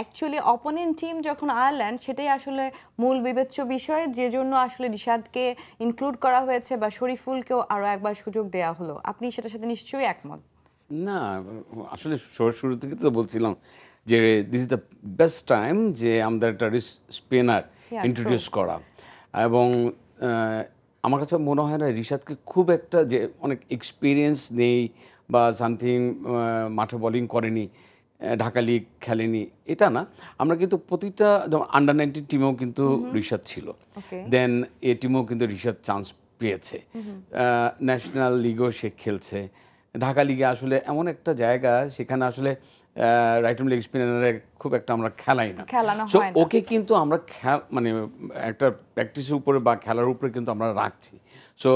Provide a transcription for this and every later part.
Actually opponent team যখন Ireland সেটাই আসলে মূল বিবেচ্য বিষয় যে জন্য আসলে রিশাদকে ইনক্লুড করা হয়েছে বা শরীফুলকেও আরও একবার সুযোগ দেওয়া হলো আপনি সেটার সাথে নিশ্চয়ই একমত না আসলে শুরু থেকে তো বলছিলাম যে this is the best time যে আমাদের একটা স্পেনার ইন্ট্রোডিউস করা এবং আমার কাছে মনে হয় না রিশাদকে খুব একটা যে অনেক এক্সপিরিয়েন্স নেই বা সামথিং মাঠে বলিং করেনি ঢাকা লিগ খেলেনি এটা না আমরা কিন্তু প্রতিটা যেমন আন্ডার নাইনটিন টিমেও কিন্তু রিসার্চ ছিল দেন এ টিমেও কিন্তু রিসার্চ চান্স পেয়েছে ন্যাশনাল লিগও সে খেলছে ঢাকা লিগে আসলে এমন একটা জায়গা সেখানে আসলে রাইট লেগ স্পিনারে খুব একটা আমরা খেলাই না সো ওকে কিন্তু আমরা মানে একটা প্র্যাকটিসের উপরে বা খেলার উপরে কিন্তু আমরা রাখছি সো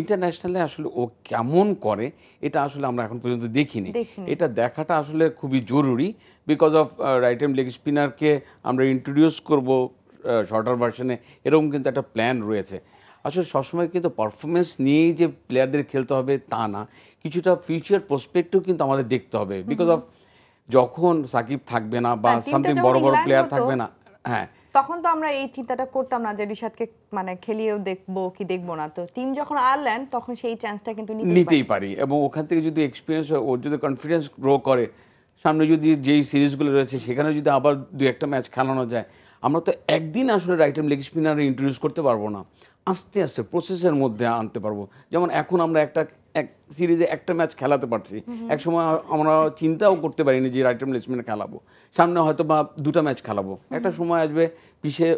ইন্টারন্যাশনালে আসলে ও কেমন করে এটা আসলে আমরা এখন পর্যন্ত দেখিনি এটা দেখাটা আসলে খুবই জরুরি বিকজ অফ রাইট লেগ স্পিনারকে আমরা ইন্ট্রোডিউস করব শর্টার ভার্সনে এরকম কিন্তু একটা প্ল্যান রয়েছে আসলে সবসময় কিন্তু পারফরমেন্স নিয়েই যে প্লেয়ারদের খেলতে হবে তা না কিছুটা ফিউচার প্রসপেক্টও কিন্তু আমাদের দেখতে হবে বিকজ অফ যখন সাকিব থাকবে না বা সামথিং হ্যাঁ, বড় বড় প্লেয়ার থাকবে না হ্যাঁ তখন তো আমরা এই চিন্তাটা করতাম না যে রিশাদকে মানে খেলিয়েও দেখবো কি দেখবো না তো টিম যখন আনলেন তখন সেই চান্সটা কিন্তু নিতেই পারি এবং ওখান থেকে যদি এক্সপিরিয়েন্স হয় ওর যদি কনফিডেন্স গ্রো করে সামনে যদি যেই সিরিজগুলো রয়েছে সেখানে যদি আবার দু একটা ম্যাচ খেলানো যায় আমরা তো একদিন আসলে রাইট লেগ স্পিনার ইন্ট্রোডিউস করতে পারবো না আস্তে আস্তে প্রসেসের মধ্যে আনতে পারবো যেমন এখন আমরা একটা এক সিরিজে একটা ম্যাচ খেলাতে পারছি এক সময় আমরা চিন্তাও করতে পারিনি যে রাইট আর্ম খেলাবো সামনে হয়তো বা দুটা ম্যাচ খেলাবো একটা সময় আসবে পিছিয়ে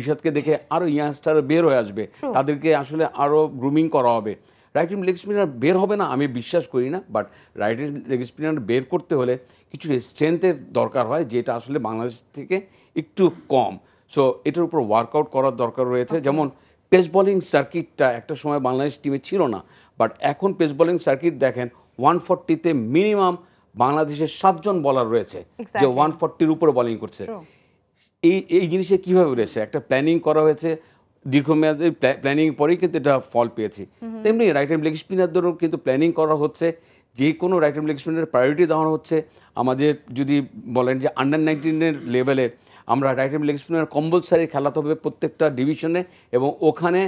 ঋষাদকে দেখে আরও ইয়াংস্টার বের হয়ে আসবে তাদেরকে আসলে আরও গ্রুমিং করা হবে রাইট আর্ম লেগ স্পিনার বের হবে না আমি বিশ্বাস করি না but right arm leg spinner বের করতে হলে কিছু স্ট্রেংথের দরকার হয় যেটা আসলে বাংলাদেশ থেকে একটু কম সো এটার উপর ওয়ার্কআউট করার দরকার রয়েছে যেমন পেস বলিং সার্কিটটা একটা সময় বাংলাদেশ টিমে ছিল না বাট এখন পেস বলিং সার্কিট দেখেন ওয়ান ফর্টিতে মিনিমাম বাংলাদেশের সাতজন বলার রয়েছে যে ওয়ান ফর্টির উপরে বলিং করছে এই এই জিনিসে কীভাবে রয়েছে একটা প্ল্যানিং করা হয়েছে দীর্ঘমেয়াদী প্ল্যানিং পরেই কিন্তু এটা ফল পেয়েছি তেমনি রাইট হ্যান্ড লেগ স্পিনারদেরও কিন্তু প্ল্যানিং করা হচ্ছে যে কোনো রাইট হ্যান্ড লেগ স্পিনারের প্রায়োরিটি দেওয়া হচ্ছে আমাদের যদি বলেন যে আন্ডার নাইনটিনের লেভেলে আমরা right hand leg spinner compulsory খেলাতে হবে প্রত্যেকটা ডিভিশনে এবং ওখানে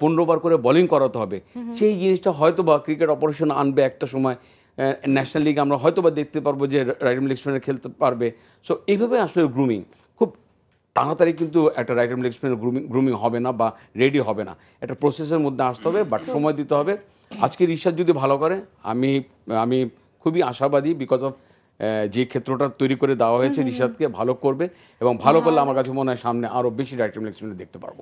পনেরো বার করে বোলিং করাতে হবে সেই জিনিসটা হয়তো বা ক্রিকেট অপারেশন আনবে একটা সময় ন্যাশনাল লিগ আমরা হয়তো বা দেখতে পারবো যে রাইট হ্যান্ড লেগ স্পিনার খেলতে পারবে সো এইভাবে আসলে গ্রুমিং খুব তাড়াতাড়ি কিন্তু একটা right hand leg spinner grooming grooming হবে না বা রেডি হবে না একটা প্রসেসের মধ্যে আসতে হবে বাট সময় দিতে হবে আজকে রিসার্চ যদি ভালো করে আমি আমি খুবই আশাবাদী বিকজ অফ যে ক্ষেত্রটা তৈরি করে দেওয়া হয়েছে রিশাদকে ভালো করবে এবং ভালো হ্যাঁ। করলে আমার কাছে মনে হয় সামনে আরও বেশি রাইটিং লেখসমিনে দেখতে পারবো